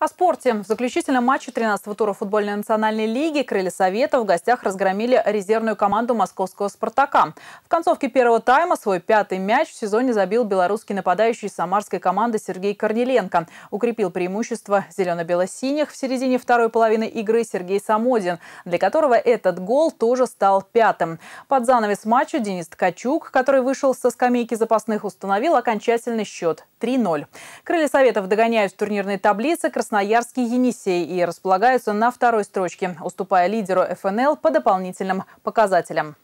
О спорте. В заключительном матче 13-го тура футбольной национальной лиги «Крылья Совета» в гостях разгромили резервную команду московского «Спартака». В концовке первого тайма свой пятый мяч в сезоне забил белорусский нападающий самарской команды Сергей Корниленко. Укрепил преимущество зелено-бело-синих в середине второй половины игры Сергей Самодин, для которого этот гол тоже стал пятым. Под занавес матча Денис Ткачук, который вышел со скамейки запасных, установил окончательный счет 3-0. Крылья Советов догоняют в турнирной таблице Красноярский Енисей и располагаются на второй строчке, уступая лидеру ФНЛ по дополнительным показателям.